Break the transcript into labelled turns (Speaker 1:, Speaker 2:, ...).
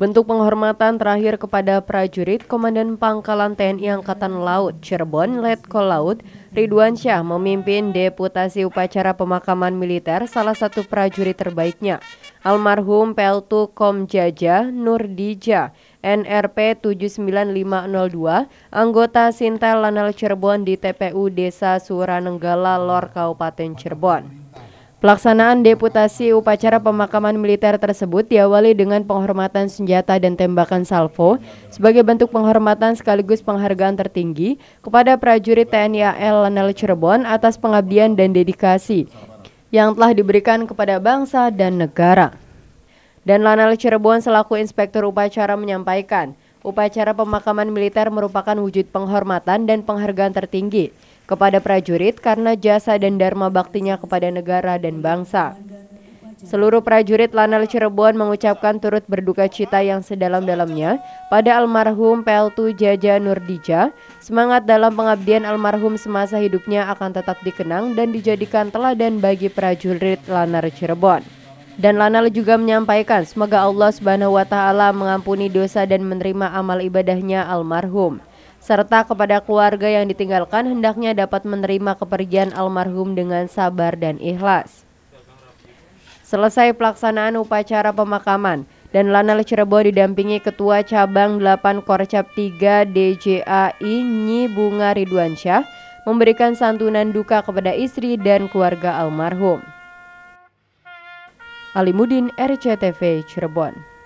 Speaker 1: Bentuk penghormatan terakhir kepada prajurit Komandan Pangkalan TNI Angkatan Laut Cirebon Letkol Laut Ridwan Syah memimpin deputasi upacara pemakaman militer salah satu prajurit terbaiknya almarhum Peltu Komjaja Nurdija NRP 79502 anggota Sintel Lanal Cirebon di TPU Desa Suranenggala Lor Kabupaten Cirebon. Pelaksanaan deputasi upacara pemakaman militer tersebut diawali dengan penghormatan senjata dan tembakan salvo sebagai bentuk penghormatan sekaligus penghargaan tertinggi kepada prajurit TNI AL Lanel Cirebon atas pengabdian dan dedikasi yang telah diberikan kepada bangsa dan negara. Dan Lanel Cirebon selaku inspektur upacara menyampaikan, upacara pemakaman militer merupakan wujud penghormatan dan penghargaan tertinggi kepada prajurit karena jasa dan dharma baktinya kepada negara dan bangsa. Seluruh prajurit Lanal Cirebon mengucapkan turut berduka cita yang sedalam-dalamnya pada almarhum Peltu Jaja Nurdija. Semangat dalam pengabdian almarhum semasa hidupnya akan tetap dikenang dan dijadikan teladan bagi prajurit lanal Cirebon. Dan Lanal juga menyampaikan semoga Allah Subhanahu wa taala mengampuni dosa dan menerima amal ibadahnya almarhum serta kepada keluarga yang ditinggalkan hendaknya dapat menerima kepergian almarhum dengan sabar dan ikhlas. Selesai pelaksanaan upacara pemakaman, dan Lanal Cirebon didampingi Ketua Cabang 8 Korcap 3 DJAI Nyi Bunga Ridwansyah memberikan santunan duka kepada istri dan keluarga almarhum. Alimudin RCTV Cirebon